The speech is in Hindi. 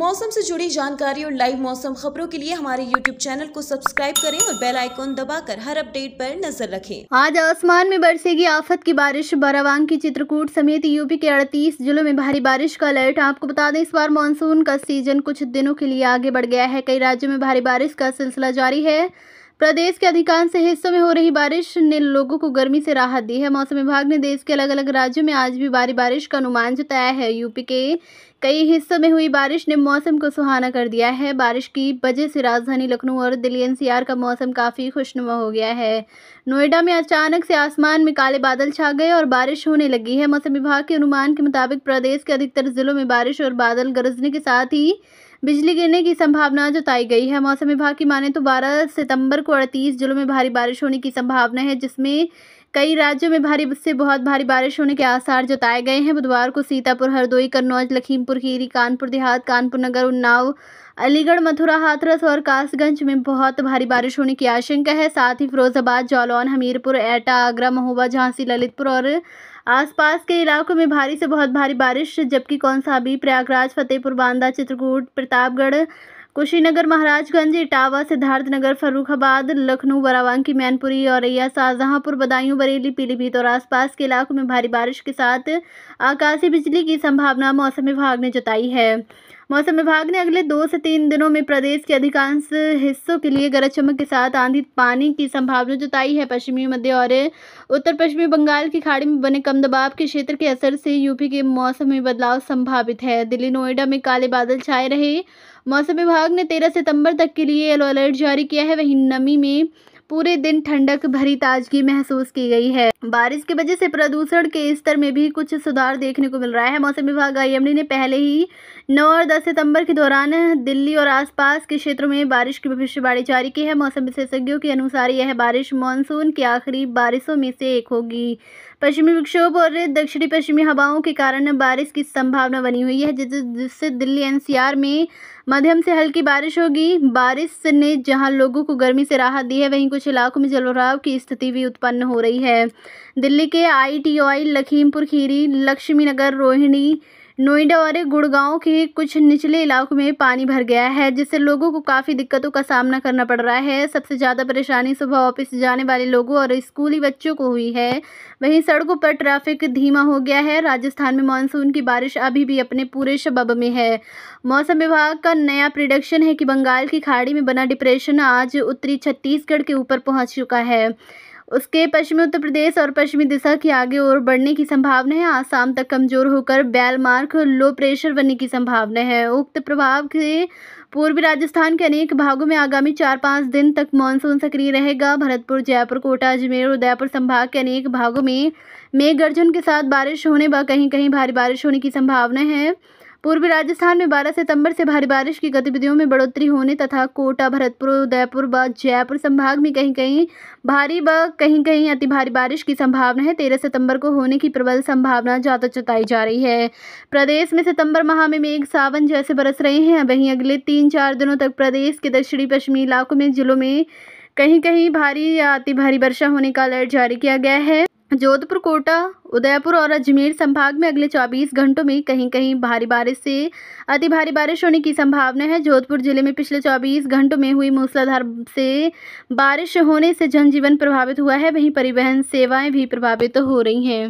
मौसम से जुड़ी जानकारी और लाइव मौसम खबरों के लिए हमारे यूट्यूब चैनल को सब्सक्राइब करें और बेल आइकॉन दबाकर हर अपडेट पर नजर रखें। आज आसमान में बरसेगी आफत की बारिश बारावांग की चित्रकूट समेत यूपी के अड़तीस जिलों में भारी बारिश का अलर्ट आपको बता दें इस बार मानसून का सीजन कुछ दिनों के लिए आगे बढ़ गया है कई राज्यों में भारी बारिश का सिलसिला जारी है प्रदेश के अधिकांश हिस्सों में हो रही बारिश ने लोगों को गर्मी से राहत दी है मौसम विभाग ने देश के अलग अलग राज्यों में आज भी भारी बारिश का अनुमान जताया है यूपी के कई हिस्सों में हुई बारिश ने मौसम को सुहाना कर दिया है बारिश की वजह से राजधानी लखनऊ और दिल्ली एनसीआर का मौसम काफ़ी खुशनुमा हो गया है नोएडा में अचानक से आसमान में काले बादल छा गए और बारिश होने लगी है मौसम विभाग के अनुमान के मुताबिक प्रदेश के अधिकतर जिलों में बारिश और बादल गरजने के साथ ही बिजली गिरने की संभावना जताई गई है मौसम विभाग की माने तो बारह सितम्बर को अड़तीस जिलों में भारी बारिश होने की संभावना है जिसमें कई राज्यों में भारी से बहुत भारी बारिश होने के आसार जताए गए हैं बुधवार को सीतापुर हरदोई कन्नौज लखीमपुर खीरी कानपुर देहात कानपुर नगर उन्नाव अलीगढ़ मथुरा हाथरस और कासगंज में बहुत भारी बारिश होने की आशंका है साथ ही फिरोजाबाद जालौन हमीरपुर एटा आगरा महोबा झांसी ललितपुर और आसपास के इलाकों में भारी से बहुत भारी बारिश जबकि कौनसाबी प्रयागराज फतेहपुर बांदा चित्रकूट प्रतापगढ़ कुशीनगर महाराजगंज इटावा सिद्धार्थनगर फर्रुखाबाद लखनऊ बरावांकी मैनपुरी औरैया शाहजहांपुर बदायूं बरेली पीलीभीत और आसपास के इलाकों में भारी बारिश के साथ आकाशीय बिजली की संभावना मौसम विभाग ने जताई है मौसम विभाग ने अगले दो से तीन दिनों में प्रदेश के अधिकांश हिस्सों के लिए गरज चमक के साथ आंधी पानी की संभावना जताई है पश्चिमी मध्य और उत्तर पश्चिमी बंगाल की खाड़ी में बने कम दबाव के क्षेत्र के असर से यूपी के मौसम में बदलाव संभावित है दिल्ली नोएडा में काले बादल छाए रहे मौसम विभाग ने तेरह सितंबर तक के लिए येलो अलर्ट जारी किया है वहीं नमी में पूरे दिन ठंडक भरी ताजगी महसूस की गई है बारिश की वजह से प्रदूषण के स्तर में भी कुछ सुधार देखने को मिल रहा है मौसम विभाग आई ने पहले ही 9 और 10 सितंबर के दौरान दिल्ली और आसपास के क्षेत्रों में बारिश की भविष्यवाणी जारी की है मौसम विशेषज्ञों के अनुसार यह बारिश मानसून की आखिरी बारिशों में से एक होगी पश्चिमी विक्षोभ और दक्षिणी पश्चिमी हवाओं के कारण बारिश की संभावना बनी हुई है जिससे दिल्ली एनसीआर में मध्यम से हल्की बारिश होगी बारिश ने जहां लोगों को गर्मी से राहत दी है वहीं कुछ इलाकों में जलभराव की स्थिति भी उत्पन्न हो रही है दिल्ली के आई टी लखीमपुर खीरी लक्ष्मी नगर रोहिणी नोएडा और गुड़गांव के कुछ निचले इलाकों में पानी भर गया है जिससे लोगों को काफ़ी दिक्कतों का सामना करना पड़ रहा है सबसे ज़्यादा परेशानी सुबह ऑफिस जाने वाले लोगों और स्कूली बच्चों को हुई है वहीं सड़कों पर ट्रैफिक धीमा हो गया है राजस्थान में मानसून की बारिश अभी भी अपने पूरे शबब में है मौसम विभाग का नया प्रिडक्शन है कि बंगाल की खाड़ी में बना डिप्रेशन आज उत्तरी छत्तीसगढ़ के ऊपर पहुँच चुका है उसके पश्चिमी उत्तर प्रदेश और पश्चिमी दिशा के आगे और बढ़ने की संभावना है आज शाम तक कमजोर होकर बैल लो प्रेशर बनने की संभावना है उक्त प्रभाव के पूर्वी राजस्थान के अनेक भागों में आगामी चार पाँच दिन तक मानसून सक्रिय रहेगा भरतपुर जयपुर कोटा अजमेर और उदयपुर संभाग के अनेक भागों में मेघ गर्जन के साथ बारिश होने व कहीं कहीं भारी बारिश होने की संभावना है पूर्वी राजस्थान में 12 सितंबर से भारी बारिश की गतिविधियों में बढ़ोतरी होने तथा कोटा भरतपुर उदयपुर व जयपुर संभाग में कहीं कहीं भारी व कहीं कहीं अति भारी बारिश की संभावना है तेरह सितंबर को होने की प्रबल संभावना ज़्यादा जताई जा रही है प्रदेश में सितंबर माह में मेघ सावन जैसे बरस रहे हैं वहीं अगले तीन चार दिनों तक प्रदेश के दक्षिणी पश्चिमी इलाकों में जिलों में कहीं कहीं भारी या अति भारी वर्षा होने का अलर्ट जारी किया गया है जोधपुर कोटा उदयपुर और अजमेर संभाग में अगले 24 घंटों में कहीं कहीं भारी बारिश से अति भारी बारिश होने की संभावना है जोधपुर जिले में पिछले 24 घंटों में हुई मूसलाधार से बारिश होने से जनजीवन प्रभावित हुआ है वहीं परिवहन सेवाएं भी प्रभावित तो हो रही हैं